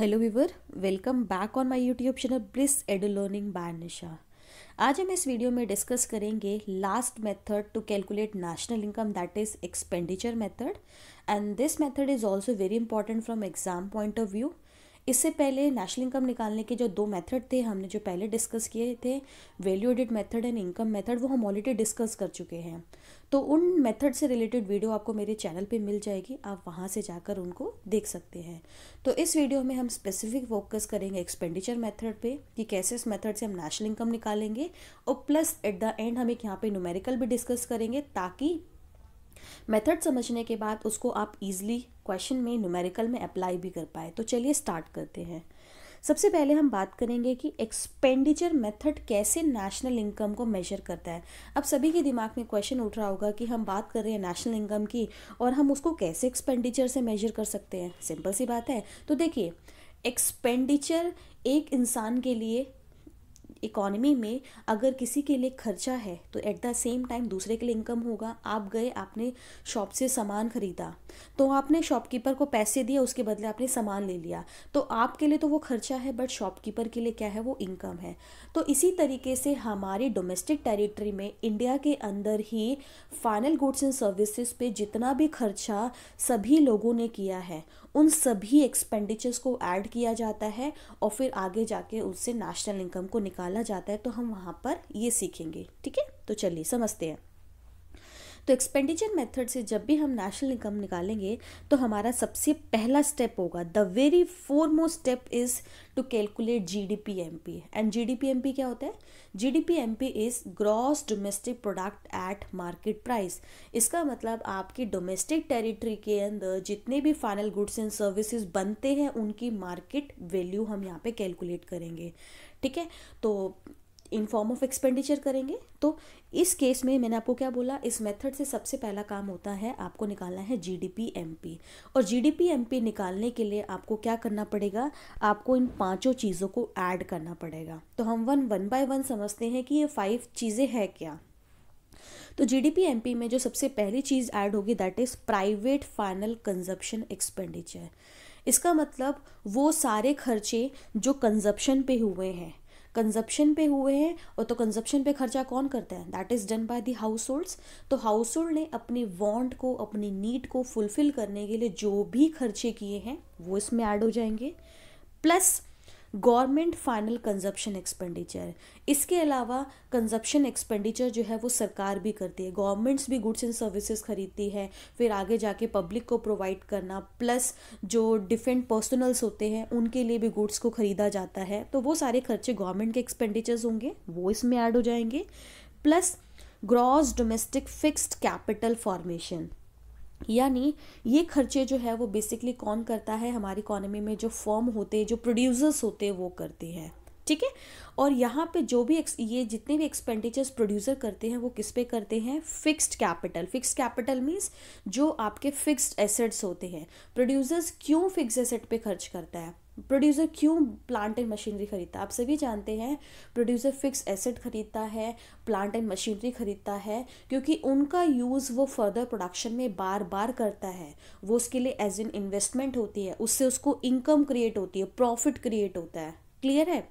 hello viewer welcome back on my YouTube channel bliss ed learning by Nisha आज हम इस video में discuss करेंगे last method to calculate national income that is expenditure method and this method is also very important from exam point of view इससे पहले national income निकालने के जो दो मेथड थे हमने जो पहले डिस्कस किए थे value added method and income method वो हम ऑलरेडी डिस्कस कर चुके हैं तो उन मेथड से रिलेटेड वीडियो आपको मेरे चैनल पे मिल जाएगी आप वहाँ से जाकर उनको देख सकते हैं तो इस वीडियो में हम स्पेसिफिक फोकस करेंगे एक्सपेंडिचर मेथड पे कि कैसे इस मेथड से हम नेशनल इनकम निकालेंगे और प्लस एट द एंड हम एक यहाँ पे न्यूमेरिकल भी डिस्कस करेंगे ताकि मेथड समझने के बाद उसको आप इजीली क्वेश्चन में न्यूमेरिकल में अप्लाई भी कर पाए तो चलिए स्टार्ट करते हैं सबसे पहले हम बात करेंगे कि एक्सपेंडिचर मेथड कैसे नेशनल इनकम को मेजर करता है अब सभी के दिमाग में क्वेश्चन उठ रहा होगा कि हम बात कर रहे हैं नेशनल इनकम की और हम उसको कैसे एक्सपेंडिचर से मेजर कर सकते हैं सिंपल सी बात है तो देखिए एक्सपेंडिचर एक इंसान के लिए इकोनॉमी में अगर किसी के लिए खर्चा है तो एट द सेम टाइम दूसरे के लिए इनकम होगा आप गए आपने शॉप से सामान ख़रीदा तो आपने शॉपकीपर को पैसे दिए उसके बदले आपने सामान ले लिया तो आपके लिए तो वो खर्चा है बट शॉपकीपर के लिए क्या है वो इनकम है तो इसी तरीके से हमारे डोमेस्टिक टेरिटरी में इंडिया के अंदर ही फाइनल गुड्स एंड सर्विसेज पे जितना भी खर्चा सभी लोगों ने किया है उन सभी एक्सपेंडिचर्स को ऐड किया जाता है और फिर आगे जाके उससे नेशनल इनकम को निकाल निकाला जाता है तो हम वहाँ पर ये सीखेंगे ठीक है तो चलिए समझते हैं तो एक्सपेंडिचर मेथड से जब भी हम नेशनल इनकम निकालेंगे तो हमारा सबसे पहला स्टेप होगा the very foremost step is to calculate G D P M P and G D P M P क्या होता है G D P M P is gross domestic product at market price इसका मतलब आपकी domestic territory के अंदर जितने भी फाइनल गुड्स एंड सर्विसेज बनते हैं उनकी मार्केट वैल्यू हम यहाँ पे कैलकुलेट करेंगे ठीक है तो इन फॉर्म ऑफ एक्सपेंडिचर करेंगे तो इस केस में मैंने आपको क्या बोला इस मेथड से सबसे पहला काम होता है आपको निकालना है जीडीपी एमपी और जीडीपी एमपी निकालने के लिए आपको क्या करना पड़ेगा आपको इन पांचों चीज़ों को ऐड करना पड़ेगा तो हम वन वन बाय वन समझते हैं कि ये फाइव चीज़ें हैं क्या तो जीडीपी एमपी में जो सबसे पहली चीज़ ऐड होगी that is private final consumption expenditure इसका मतलब वो सारे खर्चे जो कंजप्शन पे हुए हैं कंजप्शन पे हुए हैं और तो कंजप्शन पे खर्चा कौन करता है that is done by the households तो हाउस होल्ड ने अपनी वॉन्ट को अपनी नीड को फुलफिल करने के लिए जो भी खर्चे किए हैं वो इसमें ऐड हो जाएंगे plus government final consumption expenditure इसके अलावा कंजप्शन एक्सपेंडिचर जो है वो सरकार भी करती है गवर्नमेंट्स भी गुड्स एंड सर्विसेज खरीदती है फिर आगे जाके पब्लिक को प्रोवाइड करना प्लस जो डिफरेंट पर्सनल्स होते हैं उनके लिए भी गुड्स को ख़रीदा जाता है तो वो सारे खर्चे गवर्नमेंट के एक्सपेंडिचर्स होंगे वो इसमें ऐड हो जाएंगे plus gross domestic fixed capital formation यानी ये खर्चे जो है वो बेसिकली कौन करता है हमारी इकोनॉमी में जो फॉर्म होते हैं जो प्रोड्यूसर्स होते हैं वो करते हैं ठीक है और यहाँ पे जो भी ये जितने भी एक्सपेंडिचर्स प्रोड्यूसर करते हैं वो किस पे करते हैं fixed capital fixed capital means जो आपके फिक्स्ड एसेट्स होते हैं प्रोड्यूसर्स क्यों फिक्स एसेट पे खर्च करता है प्रोड्यूसर क्यों प्लांट एंड मशीनरी खरीदता है आप सभी जानते हैं प्रोड्यूसर फिक्स एसेट खरीदता है प्लांट एंड मशीनरी खरीदता है क्योंकि उनका यूज़ वो फर्दर प्रोडक्शन में बार बार करता है वो उसके लिए एज एन इन्वेस्टमेंट होती है उससे उसको इनकम क्रिएट होती है प्रॉफिट क्रिएट होता है क्लियर है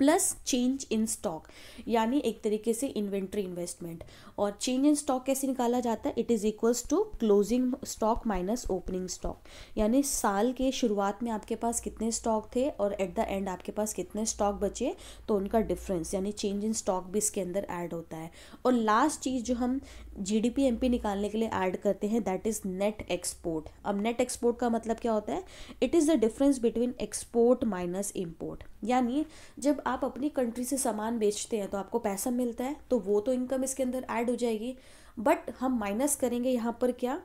प्लस चेंज इन स्टॉक यानी एक तरीके से इन्वेंट्री इन्वेस्टमेंट और चेंज इन स्टॉक कैसे निकाला जाता है it is equals to closing stock minus opening stock यानी साल के शुरुआत में आपके पास कितने स्टॉक थे और एट द एंड आपके पास कितने स्टॉक बचे तो उनका डिफरेंस यानी चेंज इन स्टॉक भी इसके अंदर ऐड होता है और लास्ट चीज़ जो हम G D P M P निकालने के लिए ऐड करते हैं दैट इज़ नेट एक्सपोर्ट अब नेट एक्सपोर्ट का मतलब क्या होता है it is the difference between export minus import यानी जब आप अपनी कंट्री से सामान बेचते हैं तो आपको पैसा मिलता है तो वो तो इनकम इसके अंदर ऐड हो जाएगी बट हम माइनस करेंगे यहाँ पर क्या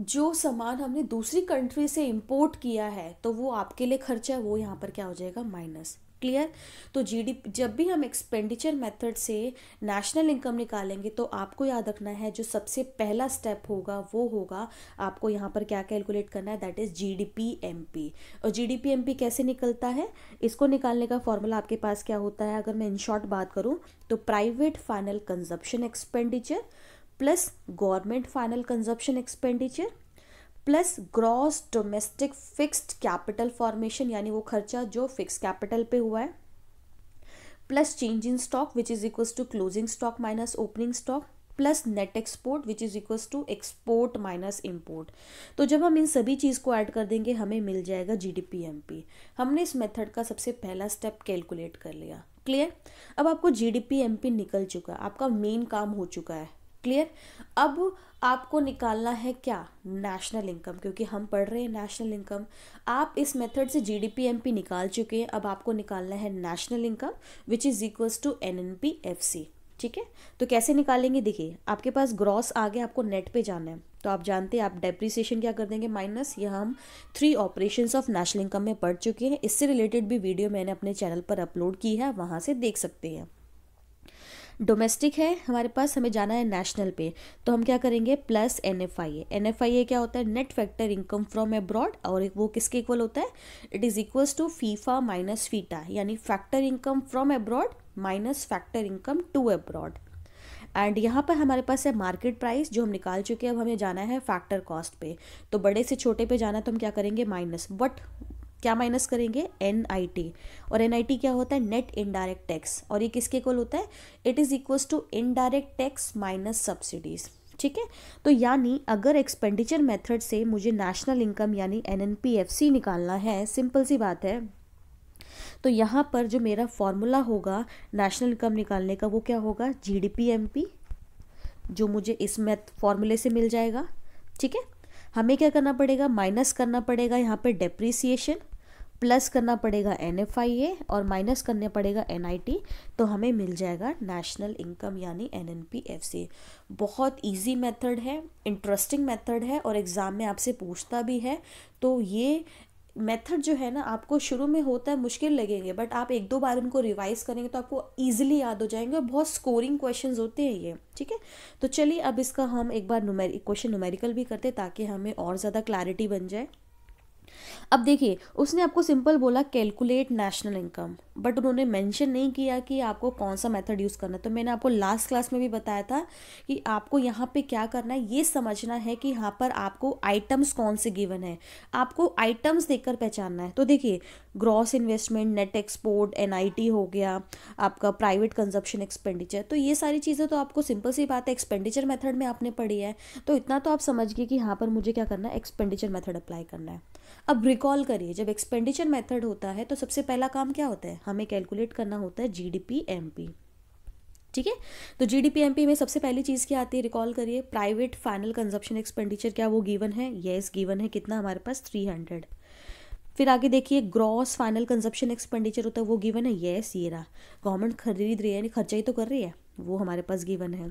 जो सामान हमने दूसरी कंट्री से इम्पोर्ट किया है तो वो आपके लिए खर्चा है वो यहाँ पर क्या हो जाएगा माइनस क्लियर तो जी जब भी हम एक्सपेंडिचर मेथड से नेशनल इनकम निकालेंगे तो आपको याद रखना है जो सबसे पहला स्टेप होगा वो होगा आपको यहाँ पर क्या कैलकुलेट करना है दैट इज़ जी डी और जी एमपी कैसे निकलता है इसको निकालने का फॉर्मूला आपके पास क्या होता है अगर मैं इन शॉर्ट बात करूँ तो private final consumption expenditure plus government final consumption expenditure plus gross domestic fixed capital formation यानी वो खर्चा जो फिक्स कैपिटल पे हुआ है plus change in stock which is equals to closing stock minus opening stock plus net export which is equals to export minus import तो जब हम इन सभी चीज़ को ऐड कर देंगे हमें मिल जाएगा G D P M P हमने इस मेथड का सबसे पहला स्टेप कैलकुलेट कर लिया क्लियर अब आपको G D P M P निकल चुका है आपका मेन काम हो चुका है क्लियर अब आपको निकालना है क्या नेशनल इनकम क्योंकि हम पढ़ रहे हैं नेशनल इनकम आप इस मेथड से G D P M P निकाल चुके हैं अब आपको निकालना है national income which is equals to N N P F C ठीक है तो कैसे निकालेंगे देखिए आपके पास ग्रॉस आ गया आपको नेट पे जाना है तो आप जानते हैं आप डेप्रिसिएशन क्या कर देंगे माइनस यह हम three operation of national income में पढ़ चुके हैं इससे रिलेटेड भी वीडियो मैंने अपने चैनल पर अपलोड की है वहाँ से देख सकते हैं डोमेस्टिक है हमारे पास हमें जाना है नेशनल पे तो हम क्या करेंगे plus N F I A N F I A क्या होता है net factor income from abroad और वो किसके इक्वल होता है it is equals to FIFA minus FITA यानी factor income from abroad minus factor income to abroad and यहाँ पर हमारे पास है मार्केट प्राइस जो हम निकाल चुके हैं अब हमें जाना है फैक्टर कॉस्ट पे तो बड़े से छोटे पे जाना है तो हम क्या करेंगे माइनस बट क्या माइनस करेंगे एन आई टी और एन आई टी क्या होता है नेट इनडायरेक्ट टैक्स और ये किसके कॉल होता है it is equals to indirect tax minus subsidies ठीक है तो यानी अगर एक्सपेंडिचर मेथड से मुझे नेशनल इनकम यानी सी निकालना है सिंपल सी बात है तो यहाँ पर जो मेरा फॉर्मूला होगा नेशनल इनकम निकालने का वो क्या होगा G D P M P जो मुझे इस मैथ फॉर्मूले से मिल जाएगा ठीक है हमें क्या करना पड़ेगा माइनस करना पड़ेगा यहाँ पे डेप्रिसिएशन प्लस करना पड़ेगा एन एफ आई ए और माइनस करने पड़ेगा एन आई टी तो हमें मिल जाएगा नेशनल इनकम यानी N N P F C बहुत ईजी मेथड है इंटरेस्टिंग मेथड है और एग्ज़ाम में आपसे पूछता भी है तो ये मेथड जो है ना आपको शुरू में होता है मुश्किल लगेंगे बट आप एक दो बार इनको रिवाइज करेंगे तो आपको ईजिली याद हो जाएंगे और बहुत स्कोरिंग क्वेश्चंस होते हैं ये ठीक है तो चलिए अब इसका हम एक बार नुमेर क्वेश्चन नुमेरिकल भी करते ताकि हमें और ज़्यादा क्लैरिटी बन जाए अब देखिए उसने आपको सिंपल बोला कैलकुलेट नेशनल इनकम बट उन्होंने मेंशन नहीं किया कि आपको कौन सा मेथड यूज़ करना है तो मैंने आपको लास्ट क्लास में भी बताया था कि आपको यहाँ पे क्या करना है ये समझना है कि यहाँ पर आपको आइटम्स कौन से गिवन है आपको आइटम्स देखकर पहचानना है तो देखिए ग्रॉस इन्वेस्टमेंट नेट एक्सपोर्ट एन हो गया आपका प्राइवेट कंजप्शन एक्सपेंडिचर तो ये सारी चीज़ें तो आपको सिंपल सी बात है एक्सपेंडिचर मैथड में आपने पढ़ी है तो इतना तो आप समझ गए कि यहाँ पर मुझे क्या करना है एक्सपेंडिचर मैथड अप्लाई करना है अब रिकॉल करिए जब एक्सपेंडिचर मेथड होता है तो सबसे पहला काम क्या होता है हमें कैलकुलेट करना होता है जीडीपी एमपी ठीक है तो जी डी पी में सबसे पहली चीज़ क्या आती है रिकॉल करिए प्राइवेट फाइनल कंजप्शन एक्सपेंडिचर क्या वो गिवन है येस yes, गिवन है कितना हमारे पास थ्री हंड्रेड फिर आगे देखिए ग्रॉस फाइनल कंजप्शन एक्सपेंडिचर होता है वो गिवन है येस ये रहा गवर्नमेंट खरीद रही है यानी खर्चा ही तो कर रही है वो हमारे पास गिवन है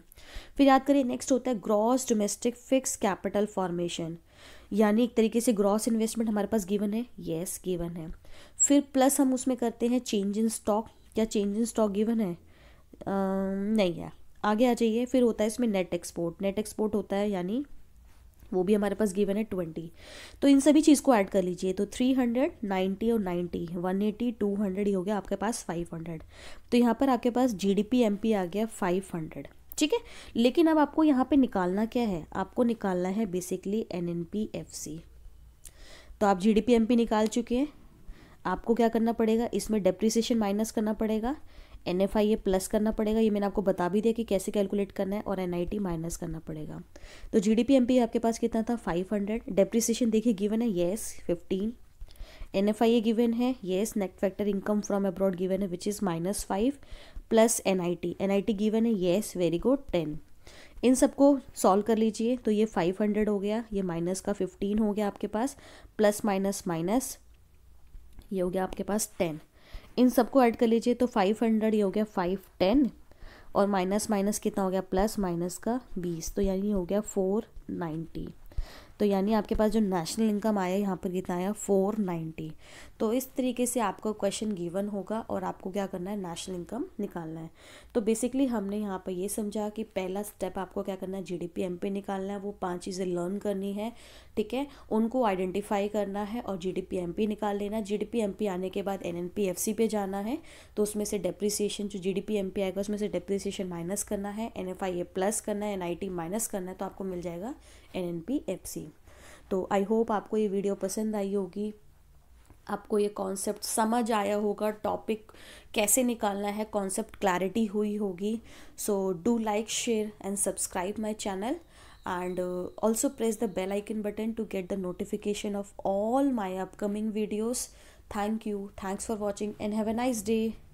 फिर याद करिए नेक्स्ट होता है gross domestic fix capital formation यानी एक तरीके से ग्रॉस इन्वेस्टमेंट हमारे पास गिवन है येस गिवन है फिर प्लस हम उसमें करते हैं चेंज इन स्टॉक क्या चेंज इन स्टॉक गिवन है आ, नहीं है आगे आ जाइए फिर होता है इसमें नेट एक्सपोर्ट नेट एक्सपोर्ट होता है यानी वो भी हमारे पास गिवन है ट्वेंटी तो इन सभी चीज़ को ऐड कर लीजिए तो थ्री हंड्रेड नाइन्टी और ninety one eighty two hundred ही हो गया आपके पास फाइव हंड्रेड तो यहाँ पर आपके पास G D P M P आ गया फाइव हंड्रेड ठीक है लेकिन अब आपको यहाँ पे निकालना क्या है आपको निकालना है basically N N P F C तो आप G D P M P निकाल चुके हैं आपको क्या करना पड़ेगा इसमें डेप्रिसिएशन माइनस करना पड़ेगा N F I A plus करना पड़ेगा ये मैंने आपको बता भी दिया कि कैसे कैलकुलेट करना है और एन आई टी माइनस करना पड़ेगा तो G D P M P आपके पास कितना था फाइव हंड्रेड डेप्रिसिएशन देखिए गिवन है yes fifteen N F I A given है yes net factor income from abroad given है which is minus five plus N I T N I T given है yes very good ten इन सबको solve कर लीजिए तो ये five hundred हो गया ये माइनस का फिफ्टीन हो गया आपके पास प्लस माइनस माइनस ये हो गया आपके पास टेन इन सबको ऐड कर लीजिए तो फाइव हंड्रेड ये हो गया फाइव टेन और माइनस माइनस कितना हो गया प्लस माइनस का बीस तो यानी हो गया फोर नाइन्टी तो यानी आपके पास जो नेशनल इनकम आया यहाँ पर कितना आया फोर नाइन्टी तो इस तरीके से आपको क्वेश्चन गिवन होगा और आपको क्या करना है नेशनल इनकम निकालना है तो बेसिकली हमने यहाँ पर ये समझा कि पहला स्टेप आपको क्या करना है जी डी पी एम पे निकालना है वो पाँच चीज़ें लर्न करनी है ठीक है उनको आइडेंटिफाई करना है और G D P M P निकाल लेना G D P M P आने के बाद N N P F C पे जाना है तो उसमें से डेप्रिसिएशन जो G D P M P आएगा उसमें से डेप्रिसिएशन माइनस करना है N F I A plus करना है एन आई टी माइनस करना है तो आपको मिल जाएगा N N P F C तो आई होप आपको ये वीडियो पसंद आई होगी आपको ये कॉन्सेप्ट समझ आया होगा टॉपिक कैसे निकालना है कॉन्सेप्ट क्लैरिटी हुई होगी so do like share and subscribe my channel and also press the bell icon button to get the notification of all my upcoming videos thank you thanks for watching and have a nice day